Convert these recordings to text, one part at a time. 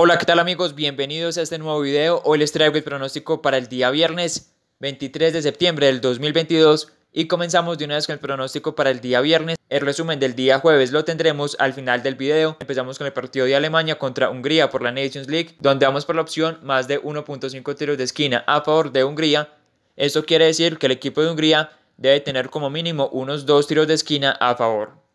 Hola, ¿qué tal amigos? Bienvenidos a este nuevo video. Hoy les traigo el pronóstico para el día viernes 23 de septiembre del 2022 y comenzamos de una vez con el pronóstico para el día viernes. El resumen del día jueves lo tendremos al final del video. Empezamos con el partido de Alemania contra Hungría por la Nations League, donde vamos por la opción más de 1.5 tiros de esquina a favor de Hungría. Esto quiere decir que el equipo de Hungría debe tener como mínimo unos 2 tiros de esquina a favor.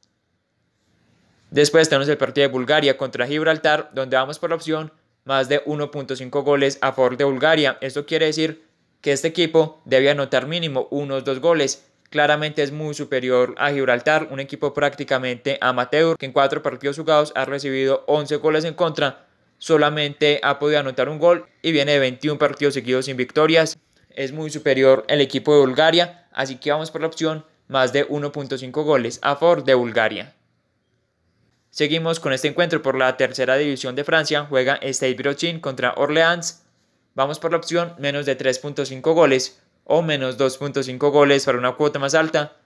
Después tenemos el partido de Bulgaria contra Gibraltar, donde vamos por la opción más de 1.5 goles a favor de Bulgaria. Esto quiere decir que este equipo debe anotar mínimo unos dos goles. Claramente es muy superior a Gibraltar, un equipo prácticamente amateur que en cuatro partidos jugados ha recibido 11 goles en contra, solamente ha podido anotar un gol y viene de 21 partidos seguidos sin victorias. Es muy superior el equipo de Bulgaria, así que vamos por la opción más de 1.5 goles a favor de Bulgaria. Seguimos con este encuentro por la tercera división de Francia. Juega Stade Brochin contra Orleans. Vamos por la opción menos de 3.5 goles o menos 2.5 goles para una cuota más alta.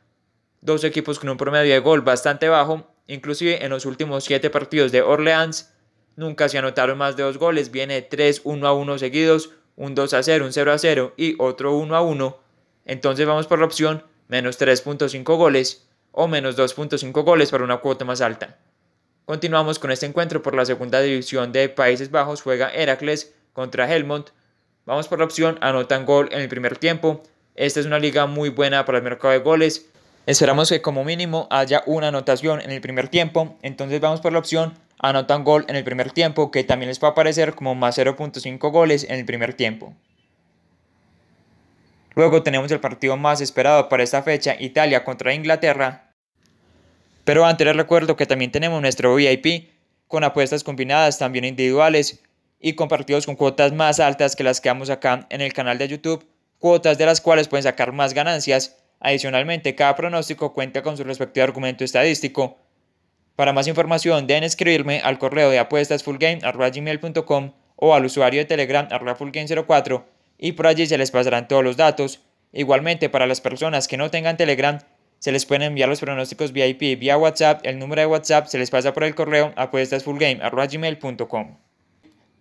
Dos equipos con un promedio de gol bastante bajo. Inclusive en los últimos 7 partidos de Orleans nunca se anotaron más de 2 goles. Viene 3 1 a 1 seguidos, un 2 a 0, un 0 a 0 y otro 1 a 1. Entonces vamos por la opción menos 3.5 goles o menos 2.5 goles para una cuota más alta. Continuamos con este encuentro por la segunda división de Países Bajos. Juega Heracles contra Helmont. Vamos por la opción, anotan gol en el primer tiempo. Esta es una liga muy buena para el mercado de goles. Esperamos que como mínimo haya una anotación en el primer tiempo. Entonces vamos por la opción, anotan gol en el primer tiempo, que también les va a aparecer como más 0.5 goles en el primer tiempo. Luego tenemos el partido más esperado para esta fecha, Italia contra Inglaterra, pero antes les recuerdo que también tenemos nuestro VIP con apuestas combinadas, también individuales y compartidos con cuotas más altas que las que damos acá en el canal de YouTube, cuotas de las cuales pueden sacar más ganancias. Adicionalmente, cada pronóstico cuenta con su respectivo argumento estadístico. Para más información deben escribirme al correo de apuestasfullgame.com o al usuario de Telegram fullgame04 y por allí se les pasarán todos los datos. Igualmente para las personas que no tengan Telegram se les pueden enviar los pronósticos VIP vía WhatsApp, el número de WhatsApp se les pasa por el correo apuestasfullgame.com.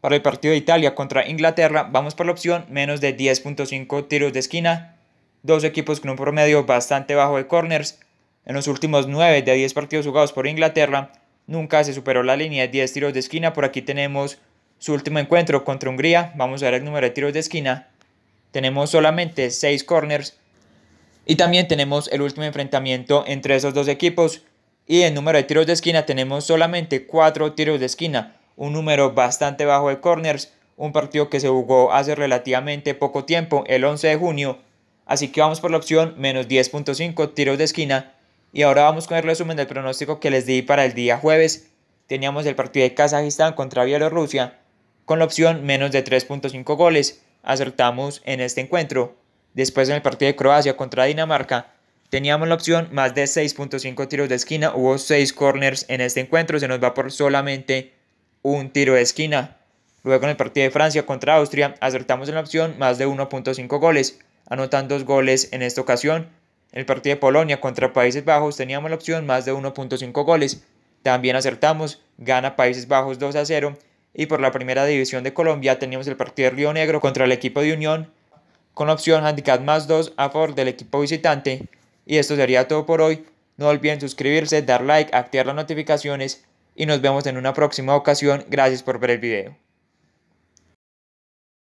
Para el partido de Italia contra Inglaterra vamos por la opción menos de 10.5 tiros de esquina, dos equipos con un promedio bastante bajo de corners, en los últimos 9 de 10 partidos jugados por Inglaterra nunca se superó la línea de 10 tiros de esquina, por aquí tenemos su último encuentro contra Hungría, vamos a ver el número de tiros de esquina, tenemos solamente 6 corners, y también tenemos el último enfrentamiento entre esos dos equipos. Y en número de tiros de esquina tenemos solamente 4 tiros de esquina, un número bastante bajo de corners, un partido que se jugó hace relativamente poco tiempo, el 11 de junio. Así que vamos por la opción menos 10.5 tiros de esquina. Y ahora vamos con el resumen del pronóstico que les di para el día jueves. Teníamos el partido de Kazajistán contra Bielorrusia con la opción menos de 3.5 goles. Acertamos en este encuentro. Después en el partido de Croacia contra Dinamarca teníamos la opción más de 6.5 tiros de esquina. Hubo 6 corners en este encuentro. Se nos va por solamente un tiro de esquina. Luego en el partido de Francia contra Austria acertamos en la opción más de 1.5 goles, anotan dos goles en esta ocasión. En el partido de Polonia contra Países Bajos teníamos la opción más de 1.5 goles, también acertamos, gana Países Bajos 2 a 0. Y por la primera división de Colombia teníamos el partido de Río Negro contra el equipo de Unión con opción handicap más 2 a favor del equipo visitante. Y esto sería todo por hoy. No olviden suscribirse, dar like, activar las notificaciones y nos vemos en una próxima ocasión. Gracias por ver el video.